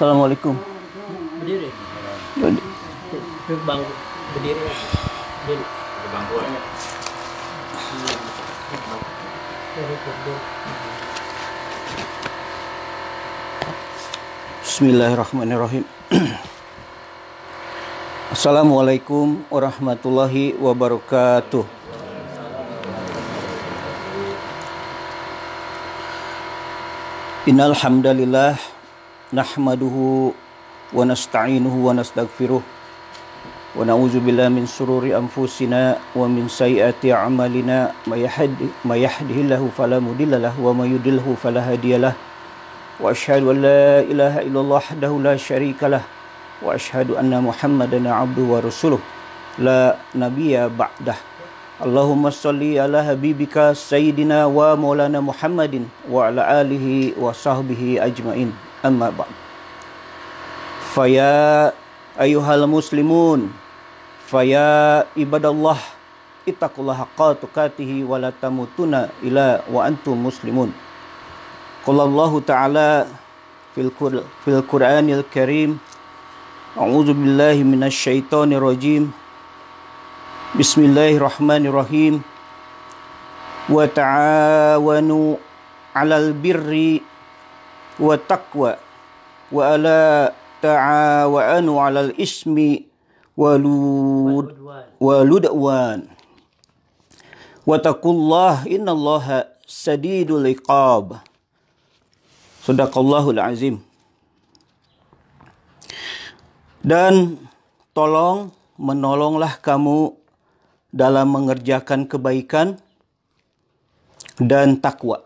Assalamualaikum. Berdiri. Berdiri. Bangku. Berdiri. Berdiri. Bangku. Bismillahirrahmanirrahim. Assalamualaikum warahmatullahi wabarakatuh. Innal نحمده ونستعينه ونستغفره ونعوذ بالله من شرور أنفسنا ومن سيئات أعمالنا ما يهده الله فلا مضل له وما يضلله فلا هادي له وأشهد أن لا إله إلا الله وحده لا شريك له وأشهد أن محمدا عبده ورسوله لا نبي بعده اللهم صل على حبيبك سيدنا ومولانا محمد وعلى آله وصحبه أجمعين amma ba'd faya ayuhal muslimun faya ibadallah ittaqullaha haqqa tuqatih wa la ila wa antum muslimun qala Allah ta'ala fil fil qur'anil karim a'udzu billahi minasy syaithanir rajim bismillahirrahmanirrahim wa ta'awanu 'alal birri والتقوى وألا تعاونوا على الإثم والعدوان واتقوا الله إن الله شديد العقاب صدق الله العظيم dan tolong menolonglah kamu dalam mengerjakan kebaikan dan takwa.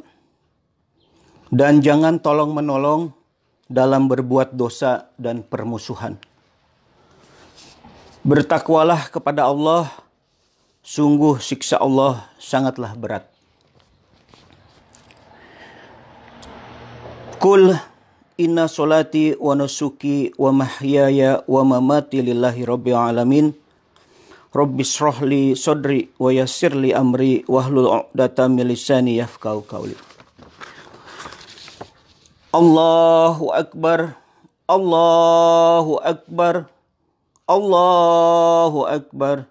Dan jangan tolong menolong dalam berbuat dosa dan permusuhan. Bertakwalah kepada Allah, sungguh siksa Allah sangatlah berat. Kul inna solati wa nusuki wa mahyaya wa mamati lillahi rabbil alamin. Rabbi srohli sodri wa yassirli amri wahlul uqdata milisani yafkau kauli. Allahu Akbar, Allahu Akbar, Allahu Akbar.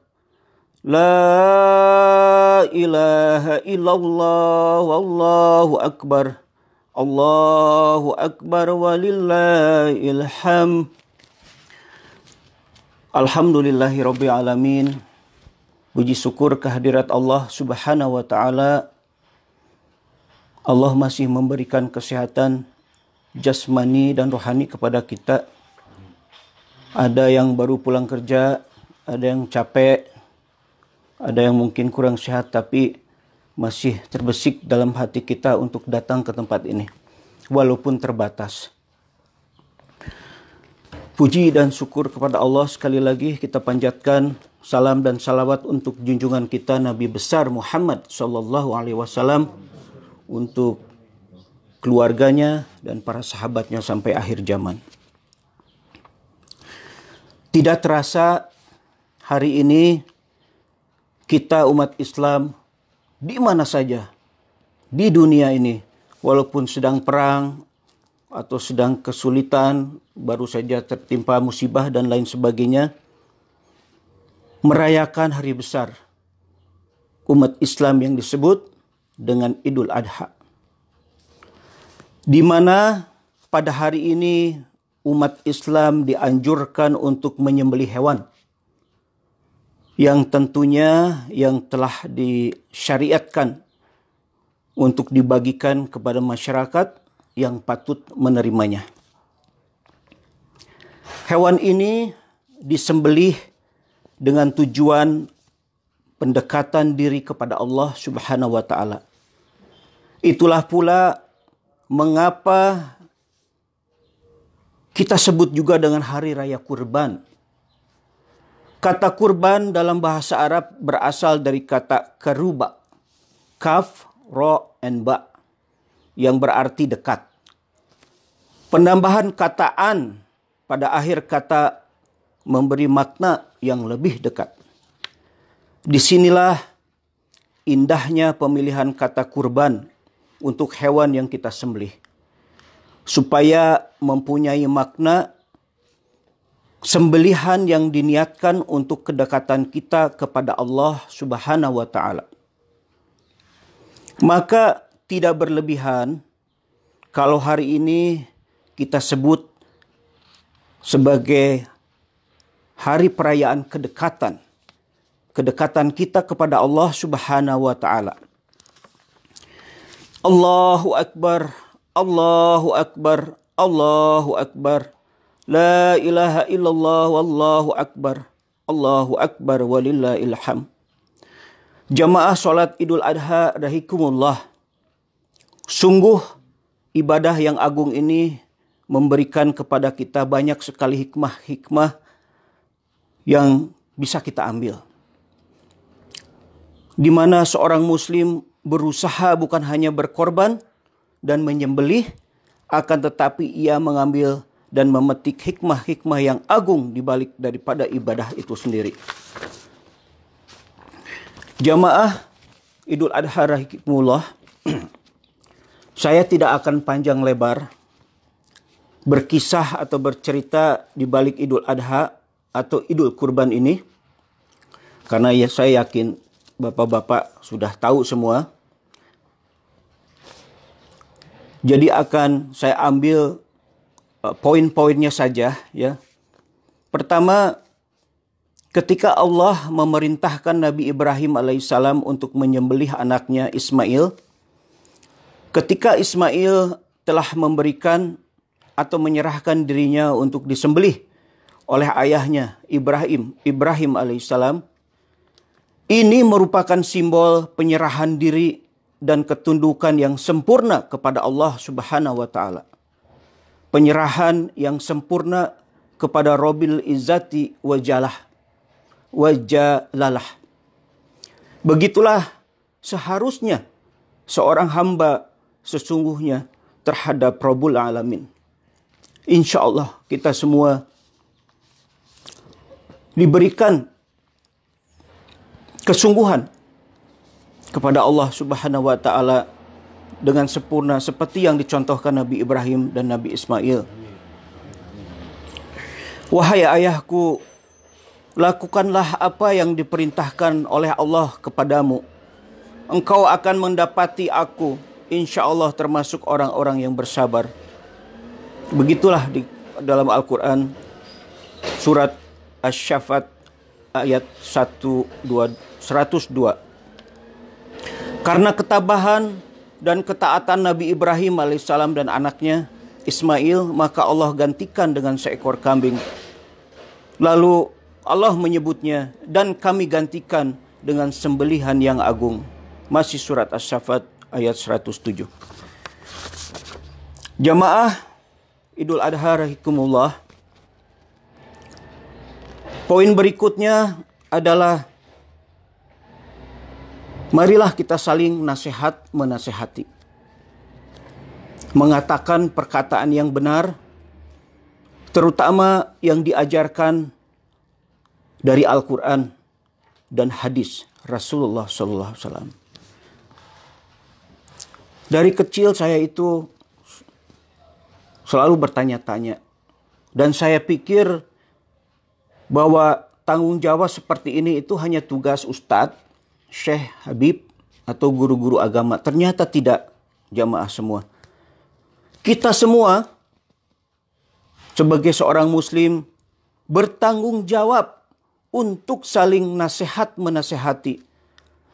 La ilaha illallah, Allahu Akbar. Allahu Akbar Walillahilham Alhamdulillahi Rabbi Alamin. Puji syukur kehadirat Allah subhanahu wa ta'ala. Allah masih memberikan kesehatan jasmani dan rohani kepada kita. Ada yang baru pulang kerja, ada yang capek, ada yang mungkin kurang sehat tapi masih terbesik dalam hati kita untuk datang ke tempat ini walaupun terbatas. Puji dan syukur kepada Allah sekali lagi kita panjatkan salam dan salawat untuk junjungan kita Nabi besar Muhammad Shallallahu Alaihi Wasallam untuk keluarganya, dan para sahabatnya sampai akhir zaman. Tidak terasa hari ini kita umat Islam di mana saja di dunia ini walaupun sedang perang atau sedang kesulitan baru saja tertimpa musibah dan lain sebagainya merayakan hari besar umat Islam yang disebut dengan Idul Adha di mana pada hari ini umat Islam dianjurkan untuk menyembelih hewan yang tentunya yang telah disyariatkan untuk dibagikan kepada masyarakat yang patut menerimanya. Hewan ini disembelih dengan tujuan pendekatan diri kepada Allah Subhanahu wa taala. Itulah pula mengapa kita sebut juga dengan hari raya kurban. Kata kurban dalam bahasa Arab berasal dari kata keruba, kaf, ro, and ba, yang berarti dekat. Penambahan kata an pada akhir kata memberi makna yang lebih dekat. Disinilah indahnya pemilihan kata kurban untuk hewan yang kita sembelih. Supaya mempunyai makna sembelihan yang diniatkan untuk kedekatan kita kepada Allah Subhanahu wa taala. Maka tidak berlebihan kalau hari ini kita sebut sebagai hari perayaan kedekatan. Kedekatan kita kepada Allah Subhanahu wa taala. Allahu Akbar, Allahu Akbar, Allahu Akbar. La ilaha illallah wallahu akbar. Allahu akbar walillahil ham. Jamaah sholat Idul Adha rahikumullah. Sungguh ibadah yang agung ini memberikan kepada kita banyak sekali hikmah-hikmah yang bisa kita ambil. Di mana seorang muslim berusaha bukan hanya berkorban dan menyembelih, akan tetapi ia mengambil dan memetik hikmah-hikmah yang agung di balik daripada ibadah itu sendiri. Jamaah Idul Adha rahimullah, saya tidak akan panjang lebar berkisah atau bercerita di balik Idul Adha atau Idul Kurban ini karena ya saya yakin bapak-bapak sudah tahu semua Jadi akan saya ambil uh, poin-poinnya saja ya. Pertama, ketika Allah memerintahkan Nabi Ibrahim alaihissalam untuk menyembelih anaknya Ismail, ketika Ismail telah memberikan atau menyerahkan dirinya untuk disembelih oleh ayahnya Ibrahim, Ibrahim alaihissalam, ini merupakan simbol penyerahan diri dan ketundukan yang sempurna kepada Allah Subhanahu wa taala. Penyerahan yang sempurna kepada Robil Izzati wajalah wajalalah. Begitulah seharusnya seorang hamba sesungguhnya terhadap Rabbul Alamin. Insya Allah kita semua diberikan kesungguhan kepada Allah Subhanahu wa taala dengan sempurna seperti yang dicontohkan Nabi Ibrahim dan Nabi Ismail. Wahai ayahku, lakukanlah apa yang diperintahkan oleh Allah kepadamu. Engkau akan mendapati aku, insya Allah termasuk orang-orang yang bersabar. Begitulah di dalam Al-Quran surat Asy-Syafat ayat 2, 102 karena ketabahan dan ketaatan Nabi Ibrahim alaihissalam dan anaknya Ismail, maka Allah gantikan dengan seekor kambing. Lalu Allah menyebutnya dan kami gantikan dengan sembelihan yang agung. Masih surat As-Saffat ayat 107. Jamaah Idul Adha rahimakumullah. Poin berikutnya adalah Marilah kita saling nasihat menasehati. Mengatakan perkataan yang benar, terutama yang diajarkan dari Al-Quran dan hadis Rasulullah SAW. Dari kecil saya itu selalu bertanya-tanya. Dan saya pikir bahwa tanggung jawab seperti ini itu hanya tugas ustadz Syekh Habib atau guru-guru agama. Ternyata tidak jamaah semua. Kita semua sebagai seorang muslim bertanggung jawab untuk saling nasihat menasehati,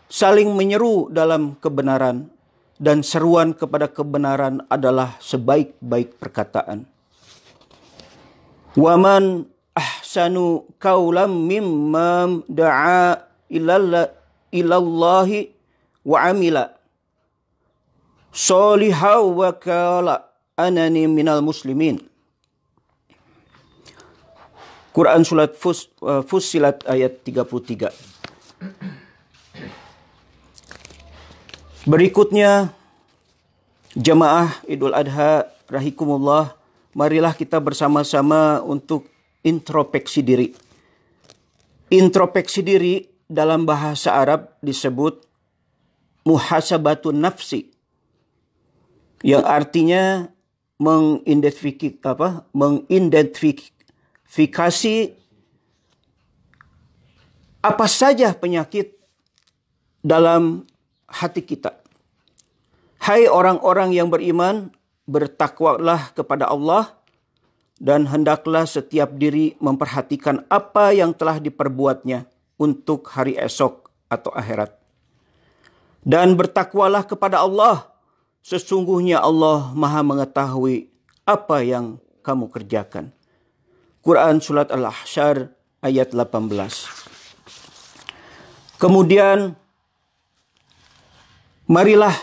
saling menyeru dalam kebenaran dan seruan kepada kebenaran adalah sebaik-baik perkataan. Waman ahsanu kaulam mimmam da'a ilallah ilallahi wa amila soliha wa kala anani minal muslimin. Quran surat Fus, uh, eh, Fusilat ayat 33. Berikutnya jemaah Idul Adha rahikumullah, marilah kita bersama-sama untuk introspeksi diri. Introspeksi diri dalam bahasa Arab disebut muhasabatun nafsi yang artinya mengidentifikasi apa mengidentifikasi apa saja penyakit dalam hati kita. Hai orang-orang yang beriman, bertakwalah kepada Allah dan hendaklah setiap diri memperhatikan apa yang telah diperbuatnya untuk hari esok atau akhirat. Dan bertakwalah kepada Allah, sesungguhnya Allah Maha mengetahui apa yang kamu kerjakan. Quran surat Al-Ahsyar ayat 18. Kemudian marilah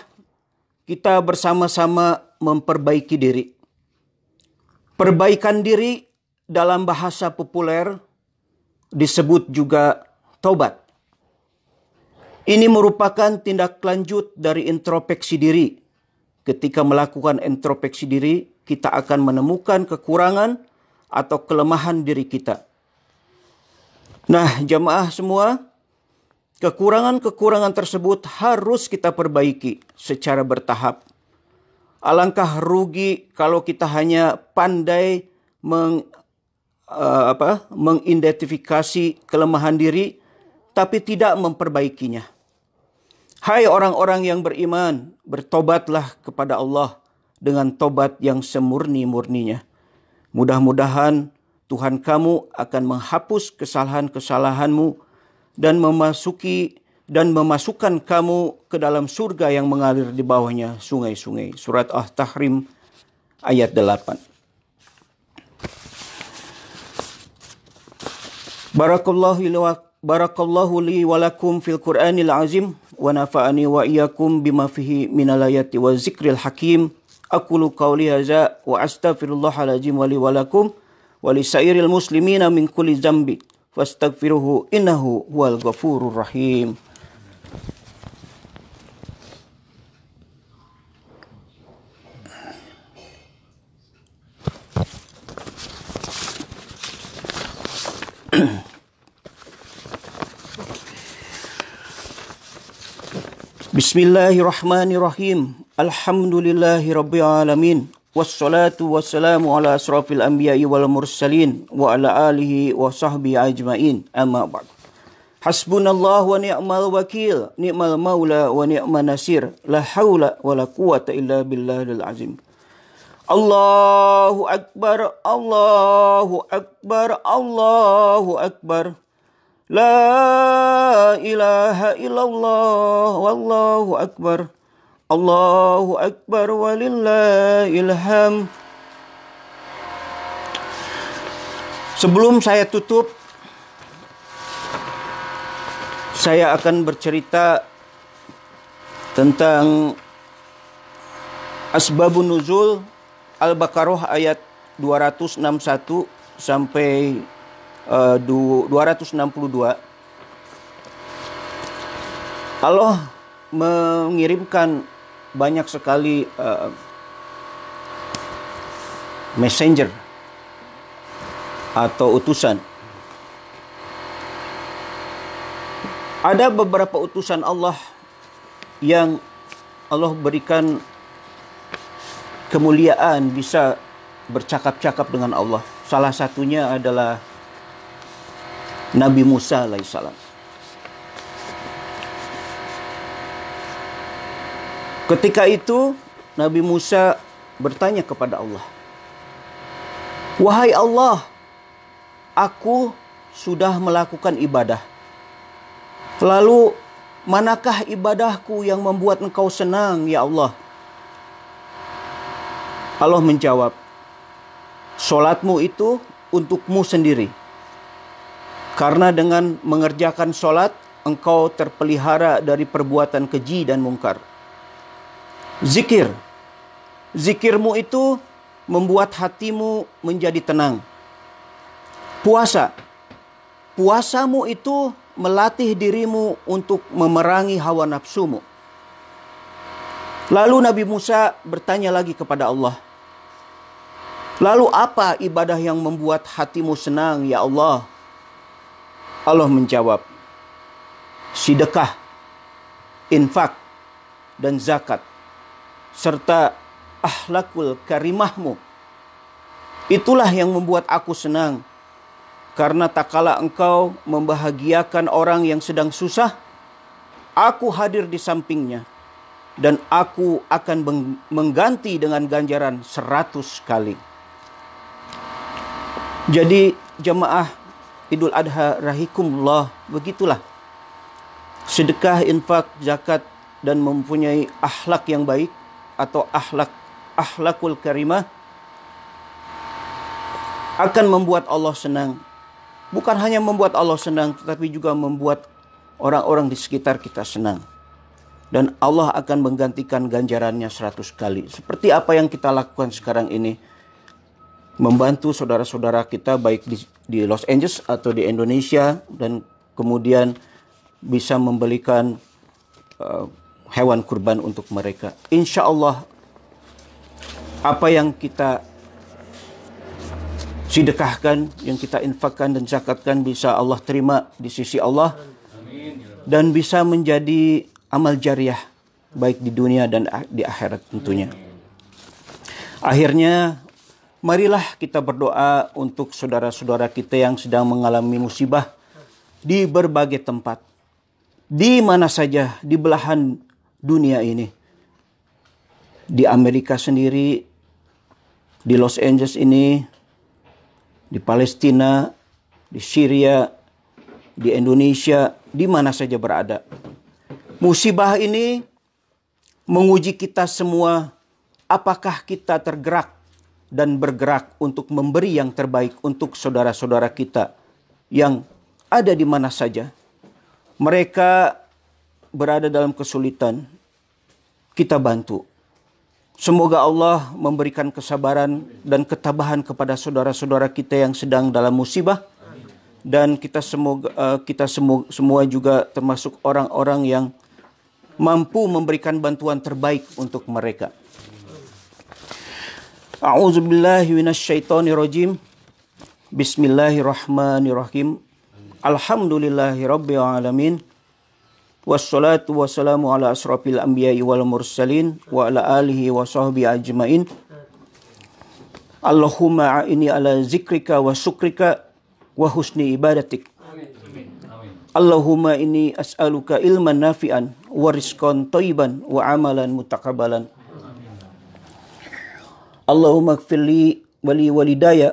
kita bersama-sama memperbaiki diri. Perbaikan diri dalam bahasa populer disebut juga taubat. Ini merupakan tindak lanjut dari introspeksi diri. Ketika melakukan introspeksi diri, kita akan menemukan kekurangan atau kelemahan diri kita. Nah, jemaah semua, kekurangan-kekurangan tersebut harus kita perbaiki secara bertahap. Alangkah rugi kalau kita hanya pandai meng, uh, apa, mengidentifikasi kelemahan diri, tapi tidak memperbaikinya. Hai orang-orang yang beriman, bertobatlah kepada Allah dengan tobat yang semurni-murninya. Mudah-mudahan Tuhan kamu akan menghapus kesalahan-kesalahanmu dan memasuki dan memasukkan kamu ke dalam surga yang mengalir di bawahnya sungai-sungai. Surat At-Tahrim ayat 8. Barakallahu بارك الله لي ولكم في القرآن العظيم ونفعني وإياكم بما فيه من الآيات والذكر الحكيم أقول قولي هذا وأستغفر الله العظيم ولي ولكم ولسائر المسلمين من كل ذنب فاستغفروه إنه هو الغفور الرحيم بسم الله الرحمن الرحيم الحمد لله رب العالمين والصلاة والسلام على أشرف الأنبياء والمرسلين وعلى آله وصحبه أجمعين أما بعد حسبنا الله ونعم الوكيل نعم المولى ونعم النصير لا حول ولا قوة إلا بالله العظيم الله أكبر الله أكبر الله أكبر, الله أكبر La ilaha illallah wallahu akbar. Allahu akbar walillah ilham. Sebelum saya tutup, saya akan bercerita tentang Asbabun Nuzul Al-Baqarah ayat 261 sampai 262 eh, Allah mengirimkan banyak sekali uh, messenger atau utusan. Ada beberapa utusan Allah yang Allah berikan kemuliaan bisa bercakap-cakap dengan Allah. Salah satunya adalah Nabi Musa alaihissalam. Ketika itu Nabi Musa bertanya kepada Allah, "Wahai Allah, aku sudah melakukan ibadah. Lalu manakah ibadahku yang membuat engkau senang, ya Allah? Allah menjawab, Solatmu itu untukmu sendiri. Karena dengan mengerjakan sholat engkau terpelihara dari perbuatan keji dan mungkar. Zikir. Zikirmu itu membuat hatimu menjadi tenang. Puasa. Puasamu itu melatih dirimu untuk memerangi hawa nafsumu. Lalu Nabi Musa bertanya lagi kepada Allah, "Lalu apa ibadah yang membuat hatimu senang, ya Allah?" Allah menjawab, sedekah, infak, dan zakat, serta ahlakul karimahmu. Itulah yang membuat aku senang, karena tak kala engkau membahagiakan orang yang sedang susah, aku hadir di sampingnya, dan aku akan mengganti dengan ganjaran seratus kali. Jadi jemaah Idul Adha rahikumullah begitulah sedekah infak zakat dan mempunyai akhlak yang baik atau akhlak akhlakul karimah akan membuat Allah senang bukan hanya membuat Allah senang tetapi juga membuat orang-orang di sekitar kita senang dan Allah akan menggantikan ganjarannya seratus kali seperti apa yang kita lakukan sekarang ini membantu saudara-saudara kita baik di, di Los Angeles atau di Indonesia dan kemudian bisa membelikan uh, hewan kurban untuk mereka. Insya Allah apa yang kita sedekahkan, yang kita infakkan dan zakatkan bisa Allah terima di sisi Allah dan bisa menjadi amal jariah baik di dunia dan di akhirat tentunya. Akhirnya Marilah kita berdoa untuk saudara-saudara kita yang sedang mengalami musibah di berbagai tempat. Di mana saja di belahan dunia ini. Di Amerika sendiri, di Los Angeles ini, di Palestina, di Syria, di Indonesia, di mana saja berada. Musibah ini menguji kita semua apakah kita tergerak dan bergerak untuk memberi yang terbaik untuk saudara-saudara kita yang ada di mana saja. Mereka berada dalam kesulitan, kita bantu. Semoga Allah memberikan kesabaran dan ketabahan kepada saudara-saudara kita yang sedang dalam musibah dan kita semoga eh, kita semua, semua juga termasuk orang-orang yang mampu memberikan bantuan terbaik untuk mereka. A'udzu billahi minasyaitonir rajim. Bismillahirrahmanirrahim. Alhamdulillahirabbil alamin. Wassalatu wassalamu ala asrafil anbiya'i wal mursalin wa ala alihi wa sahbihi ajmain. Allahumma a'ini ala zikrika wa syukrika wa husni ibadatik. Allahumma ini as'aluka ilman nafi'an wa rizqan thayyiban wa amalan mutakabalan. اللهم اغفر لي ولي ولدي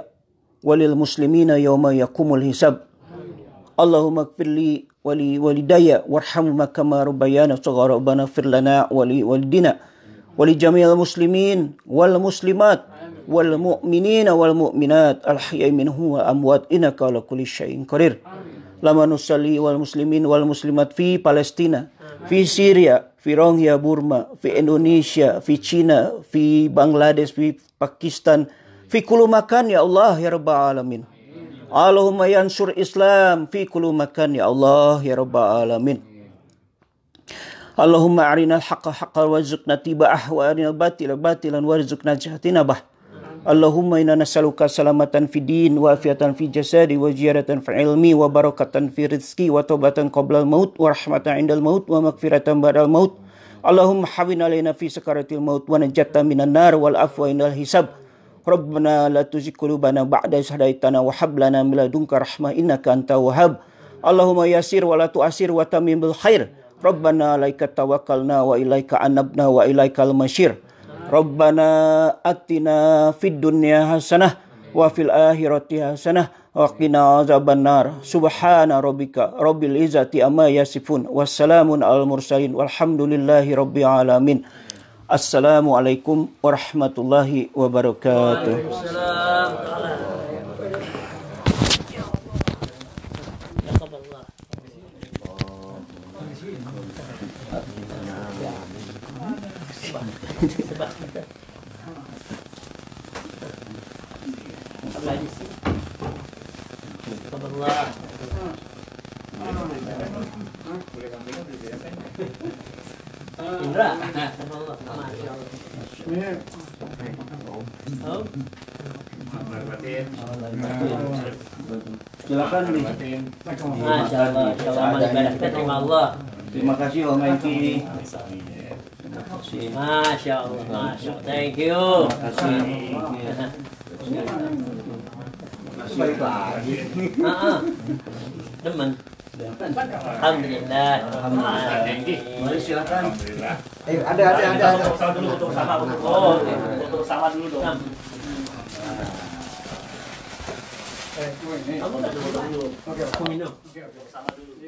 وللمسلمين يوم يقوم الحساب اللهم اغفر لي ولي ولدي وارحمهما كما ربيانا صغار ربنا اغفر لنا ولي ولدنا ولجميع المسلمين والمسلمات والمؤمنين والمؤمنات الحي منهم والأموات إنك على كل شيء قدير لما نصلي والمسلمين والمسلمات في فلسطين fi Syria, fi Rohingya Burma, fi Indonesia, fi China, fi Bangladesh, fi Pakistan, fi kulumakan ya Allah ya Rabbal Alamin. Allahumma yansur Islam fi kulumakan ya Allah ya Rabbal Alamin. Allahumma arina al-haqqa haqqa warzuqna tiba'ah wa arina al-batila batilan warzuqna baah. Allahumma inna nas'aluka salamatan fi din wa afiatan fi jasadi wa ziyaratan fi ilmi wa barakatan fi rizki wa taubatan qabla maut wa rahmatan indal maut wa maghfiratan ba'dal maut Allahumma hawin alayna fi sakaratil maut wa najatta minan nar wal afwa indal hisab Rabbana la tuzigh qulubana ba'da sahdaitana wa hablana miladunka rahmah innaka anta wahab. Allahumma yasir wa la tuasir wa tamim bil khair Rabbana alaika tawakalna wa ilaika anabna wa ilaika al masyir Rabbana atina fid dunya hasanah wa fil akhirati hasanah wa qina azabannar. Subhana rabbika rabbil izati amma yasifun. Wassalamun al mursalin walhamdulillahi rabbil alamin. Assalamualaikum warahmatullahi wabarakatuh. Silakan nih. Masya nah, Terima kasih Om Eki. Masya Allah, Thank you. Terima kasih. Demen. Alhamdulillah. Alhamdulillah. Mari silakan. Eh, ada ada ada. Untuk sama dulu, untuk sama. Oh, untuk sama dulu dong. Okay, wait, wait. Kamu okay, okay, Okay.